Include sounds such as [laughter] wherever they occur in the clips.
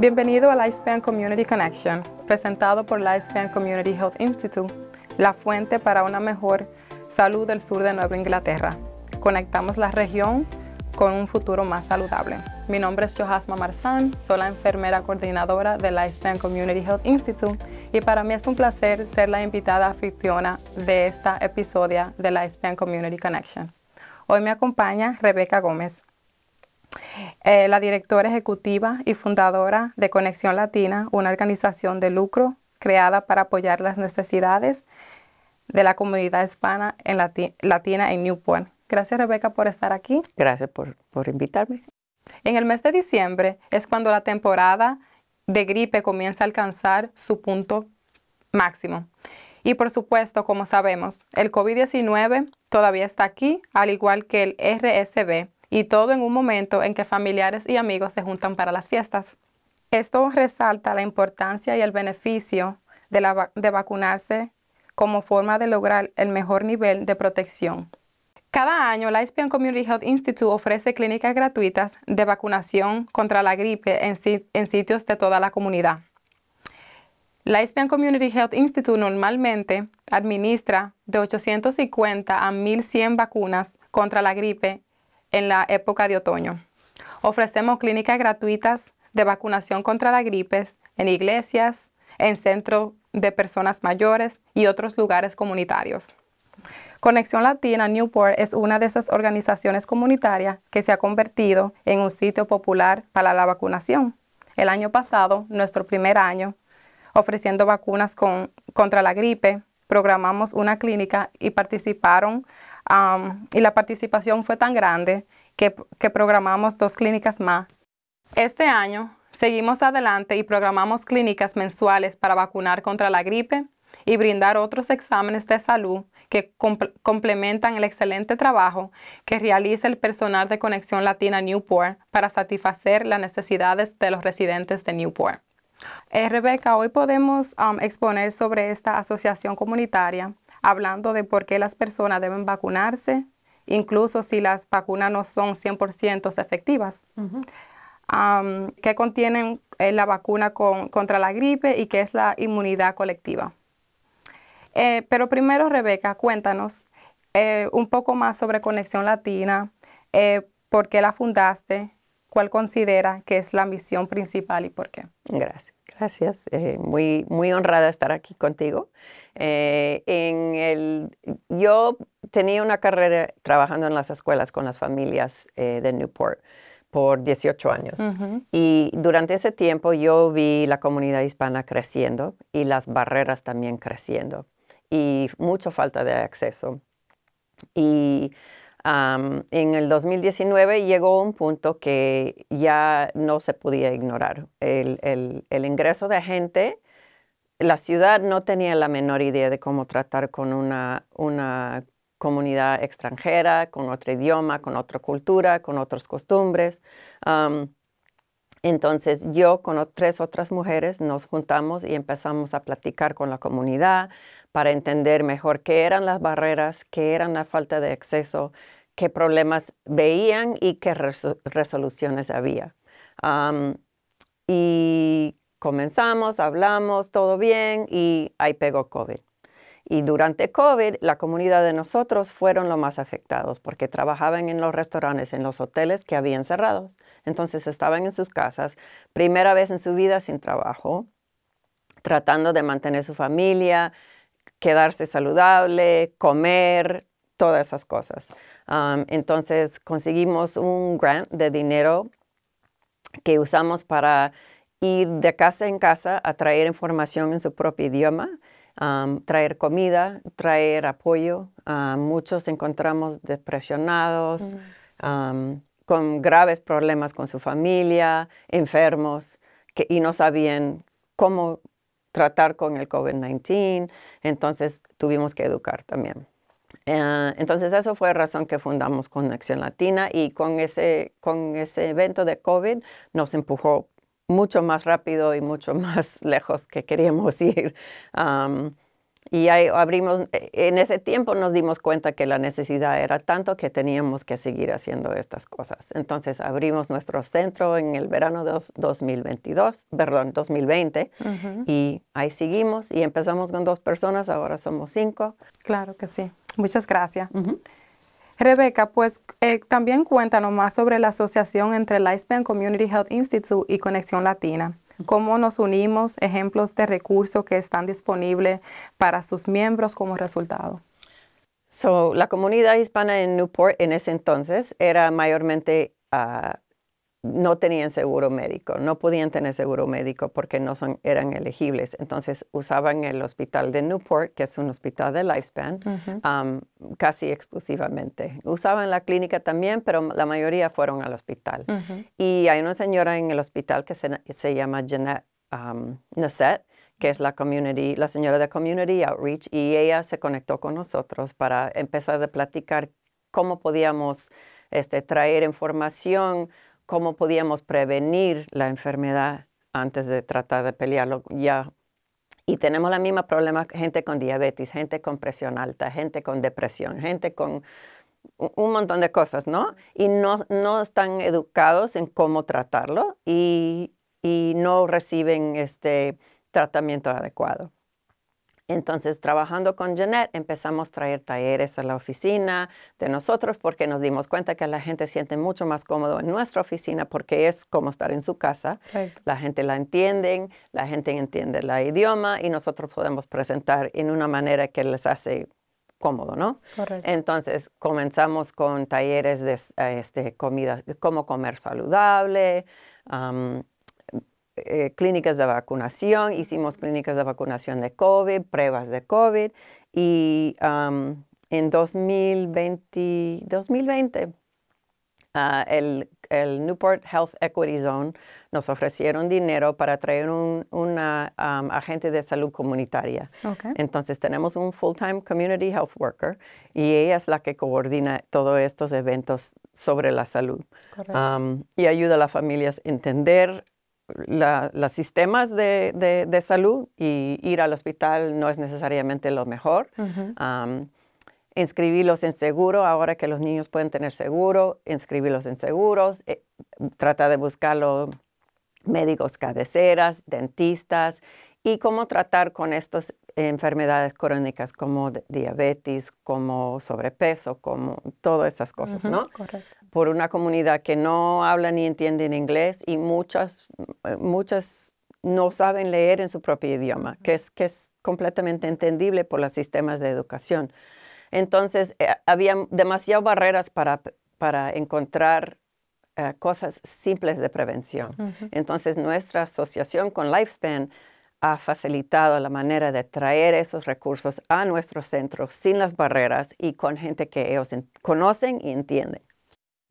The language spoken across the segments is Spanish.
Bienvenido a Lifespan Community Connection, presentado por Lifespan Community Health Institute, la fuente para una mejor salud del sur de Nueva Inglaterra. Conectamos la región con un futuro más saludable. Mi nombre es Johasma Marzán, soy la enfermera coordinadora de Lifespan Community Health Institute y para mí es un placer ser la invitada aficionada de esta episodio de Lifespan Community Connection. Hoy me acompaña Rebeca Gómez, eh, la directora ejecutiva y fundadora de Conexión Latina, una organización de lucro creada para apoyar las necesidades de la comunidad hispana en latina en Newport. Gracias Rebeca por estar aquí. Gracias por, por invitarme. En el mes de diciembre es cuando la temporada de gripe comienza a alcanzar su punto máximo. Y por supuesto, como sabemos, el COVID-19 todavía está aquí, al igual que el RSV, y todo en un momento en que familiares y amigos se juntan para las fiestas. Esto resalta la importancia y el beneficio de, vacunarse como forma de lograr el mejor nivel de protección. Cada año, la Espion Community Health Institute ofrece clínicas gratuitas de vacunación contra la gripe en, en sitios de toda la comunidad. La Espion Community Health Institute normalmente administra de 850 a 1100 vacunas contra la gripe en la época de otoño. Ofrecemos clínicas gratuitas de vacunación contra la gripe en iglesias, en centros de personas mayores y otros lugares comunitarios. Conexión Latina Newport es una de esas organizaciones comunitarias que se ha convertido en un sitio popular para la vacunación. El año pasado, nuestro primer año, ofreciendo vacunas contra la gripe, programamos una clínica y participaron y la participación fue tan grande que, programamos dos clínicas más. Este año seguimos adelante y programamos clínicas mensuales para vacunar contra la gripe y brindar otros exámenes de salud que complementan el excelente trabajo que realiza el personal de Conexión Latina Newport para satisfacer las necesidades de los residentes de Newport. Rebeca, hoy podemos exponer sobre esta asociación comunitaria hablando de por qué las personas deben vacunarse, incluso si las vacunas no son 100% efectivas. ¿Qué contienen eh, la vacuna contra la gripe y qué es la inmunidad colectiva? Eh, pero primero, Rebeca, cuéntanos eh, un poco más sobre Conexión Latina, por qué la fundaste, cuál considera que es la misión principal y por qué. Gracias. Gracias, eh, muy, muy honrada de estar aquí contigo. Eh, en el, yo tenía una carrera trabajando en las escuelas con las familias eh, de Newport por 18 años. Y durante ese tiempo yo vi la comunidad hispana creciendo y las barreras también creciendo y mucha falta de acceso. Y en el 2019 llegó un punto que ya no se podía ignorar. El, ingreso de gente, la ciudad no tenía la menor idea de cómo tratar con una, comunidad extranjera, con otro idioma, con otra cultura, con otras costumbres. entonces yo con tres otras mujeres nos juntamos y empezamos a platicar con la comunidad, para entender mejor qué eran las barreras, qué era la falta de acceso, qué problemas veían y qué resoluciones había. y comenzamos, hablamos, todo bien y ahí pegó COVID. Y durante COVID, la comunidad de nosotros fueron los más afectados porque trabajaban en los restaurantes, en los hoteles que habían cerrado. Entonces estaban en sus casas, primera vez en su vida sin trabajo, tratando de mantener su familia, quedarse saludable, comer, todas esas cosas. Um, entonces conseguimos un grant de dinero que usamos para ir de casa en casa a traer información en su propio idioma, um, traer comida, traer apoyo. Um, muchos encontramos depresionados, mm. con graves problemas con su familia, enfermos, y no sabían cómo tratar con el COVID-19, entonces tuvimos que educar también. Eh, entonces, eso fue la razón que fundamos Conexión Latina y con ese, con ese evento de COVID nos empujó mucho más rápido y mucho [laughs] más lejos que queríamos ir. Um, y ahí abrimos, eh, en ese tiempo nos dimos cuenta que la necesidad era tanto que teníamos que seguir haciendo estas cosas. Entonces abrimos nuestro centro en el verano de 2022, perdón, 2020, y ahí seguimos y empezamos con dos personas, ahora somos cinco. Claro que sí. Muchas gracias. Rebeca, pues eh, también cuéntanos más sobre la asociación entre Lifespan Community Health Institute y Conexión Latina cómo nos unimos, ejemplos de recursos que están disponibles para sus miembros como resultado. So, la comunidad hispana en Newport en ese entonces era mayormente ah, no tenían seguro médico, no podían tener seguro médico porque no eran elegibles. Entonces usaban el hospital de Newport, que es un hospital de Lifespan, casi exclusivamente. Usaban la clínica también, pero la mayoría fueron al hospital. Y hay una señora en el hospital que se, llama Jeanette um, que es la community, la señora de Community Outreach, y ella se conectó con nosotros para empezar a platicar cómo podíamos este, traer información cómo podíamos prevenir la enfermedad antes de tratar de pelearlo ya. Y tenemos la misma problema, gente con diabetes, gente con presión alta, gente con depresión, gente con un montón de cosas, ¿no? Y no, no están educados en cómo tratarlo y no reciben este tratamiento adecuado. Entonces, trabajando con Jeanette, empezamos a traer talleres a la oficina de nosotros porque nos dimos cuenta que la gente siente mucho más cómodo en nuestra oficina porque es como estar en su casa. La gente la entiende, la gente entiende el idioma y nosotros podemos presentar en una manera que les hace cómodo, ¿no? Entonces comenzamos con talleres de este, comida, cómo comer saludable, eh, clínicas de vacunación, hicimos clínicas de vacunación de COVID, pruebas de COVID y um, en 2020, 2020 ah, el, Newport Health Equity Zone nos ofrecieron dinero para traer un una, um, agente de salud comunitaria. Entonces tenemos un full-time community health worker y ella es la que coordina todos estos eventos sobre la salud um, y ayuda a las familias a entender los sistemas de, salud y ir al hospital no es necesariamente lo mejor. inscribirlos en seguro, ahora que los niños pueden tener seguro, inscribirlos en seguros, eh, trata de buscar los médicos cabeceras, dentistas y cómo tratar con estas enfermedades crónicas como diabetes, como sobrepeso, como todas esas cosas, ¿no? Correcto por una comunidad que no habla ni entiende inglés y muchas, eh, muchas no saben leer en su propio idioma, que es, que es completamente entendible por los sistemas de educación. Entonces, eh, había demasiadas barreras para, para encontrar eh, cosas simples de prevención. Entonces, nuestra asociación con Lifespan ha facilitado la manera de traer esos recursos a nuestros centros sin las barreras y con gente que ellos conocen y entienden.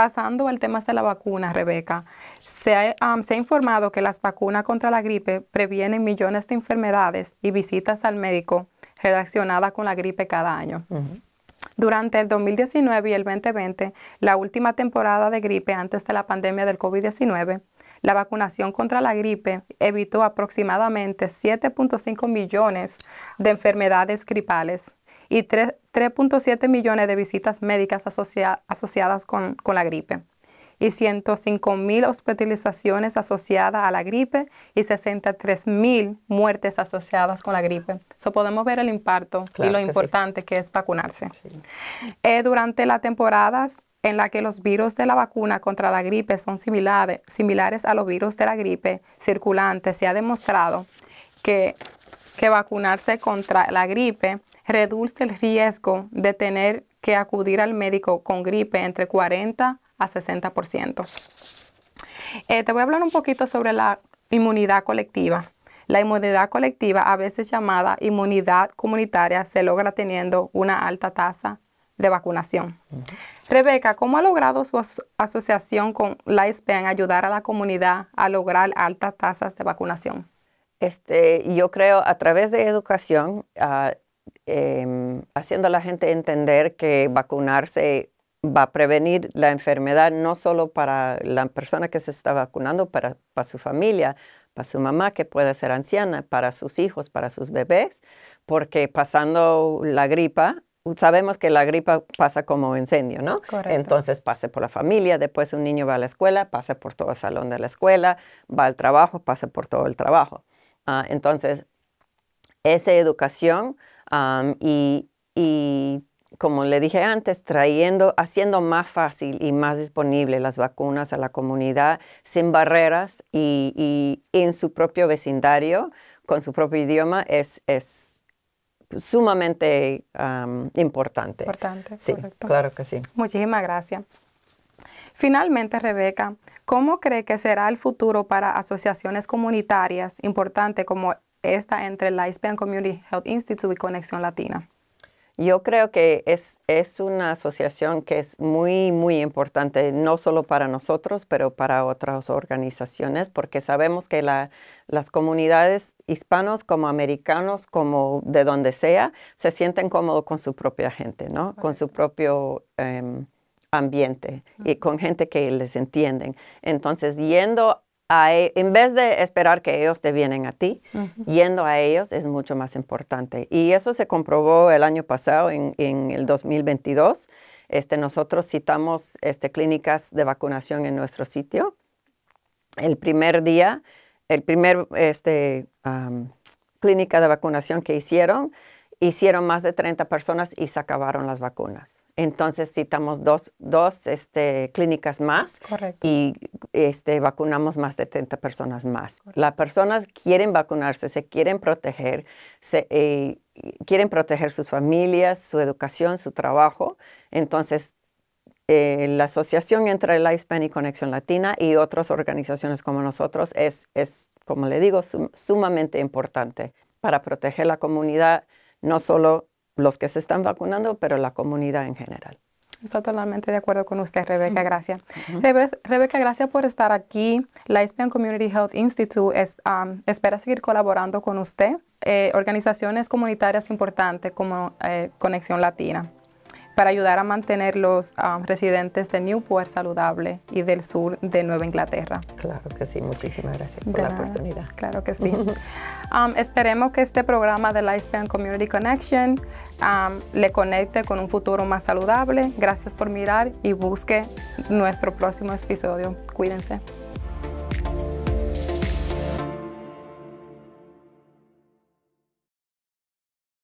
Pasando al tema de la vacuna, Rebeca, se ha, informado que las vacunas contra la gripe previenen millones de enfermedades y visitas al médico relacionadas con la gripe cada año. Durante el 2019 y el 2020, la última temporada de gripe antes de la pandemia del COVID-19, la vacunación contra la gripe evitó aproximadamente 7.5 millones de enfermedades gripales y 3.7 millones de visitas médicas asociadas con, la gripe y 105 mil hospitalizaciones asociadas a la gripe y 63 mil muertes asociadas con la gripe. eso podemos ver el impacto y lo importante que es vacunarse. Eh, durante las temporadas en la que los virus de la vacuna contra la gripe son similares, similares a los virus de la gripe circulante, se ha demostrado que, que vacunarse contra la gripe reduce el riesgo de tener que acudir al médico con gripe entre 40 a 60%. ciento. Eh, te voy a hablar un poquito sobre la inmunidad colectiva. La inmunidad colectiva, a veces llamada inmunidad comunitaria, se logra teniendo una alta tasa de vacunación. Rebeca, ¿cómo ha logrado su asociación con la Lifespan ayudar a la comunidad a lograr altas tasas de vacunación? Este, yo creo a través de educación, ah, Em, haciendo a la gente entender que vacunarse va a prevenir la enfermedad no solo para la persona que se está vacunando, para, su familia, para su mamá que puede ser anciana, para sus hijos, para sus bebés, porque pasando la gripa sabemos que la gripa pasa como incendio, ¿no? Entonces pasa por la familia, después un niño va a la escuela, pasa por todo el salón de la escuela, va al trabajo, pasa por todo el trabajo. Ah, entonces, esa educación y, como le dije antes, trayendo, haciendo más fácil y más disponible las vacunas a la comunidad sin barreras y, en su propio vecindario, con su propio idioma, es, es sumamente importante. Importante, sí, claro que sí. Muchísimas gracias. Finalmente, Rebeca, ¿cómo cree que será el futuro para asociaciones comunitarias importantes como esta entre la Hispanic Community Health Institute y Conexión Latina? Yo creo que es, es, una asociación que es muy, muy importante, no solo para nosotros, pero para otras organizaciones, porque sabemos que las comunidades hispanos como americanos, como de donde sea, se sienten cómodos con su propia gente, Con su propio... Em, ambiente y con gente que les entienden. Entonces, yendo e, en vez de esperar que ellos te vienen a ti, yendo a ellos es mucho más importante. Y eso se comprobó el año pasado, en, el 2022. Este, nosotros citamos este, clínicas de vacunación en nuestro sitio. El primer día, el primer este, clínica de vacunación que hicieron, hicieron más de 30 personas y se acabaron las vacunas. Entonces citamos dos, este, clínicas más y este, vacunamos más de 30 personas más. Las personas quieren vacunarse, se quieren proteger, eh, quieren proteger sus familias, su educación, su trabajo. Entonces, eh, la asociación entre Lifespan y Conexión Latina y otras organizaciones como nosotros es, como le digo, sumamente importante para proteger la comunidad, no solo los que se están vacunando, pero la comunidad en general. Estoy totalmente de acuerdo con usted, Rebeca. Gracias. Rebeca, gracias por estar aquí. La Hispanic Community Health Institute espera seguir colaborando con usted, eh, organizaciones comunitarias importantes como eh, Conexión Latina, para ayudar a mantener los residentes de Newport saludable y del sur de Nueva Inglaterra. Claro que sí. Muchísimas gracias por la oportunidad. Claro que sí. [laughs] Um, esperemos que este programa de Lifespan Community Connection um, le conecte con un futuro más saludable. Gracias por mirar y busque nuestro próximo episodio. Cuídense.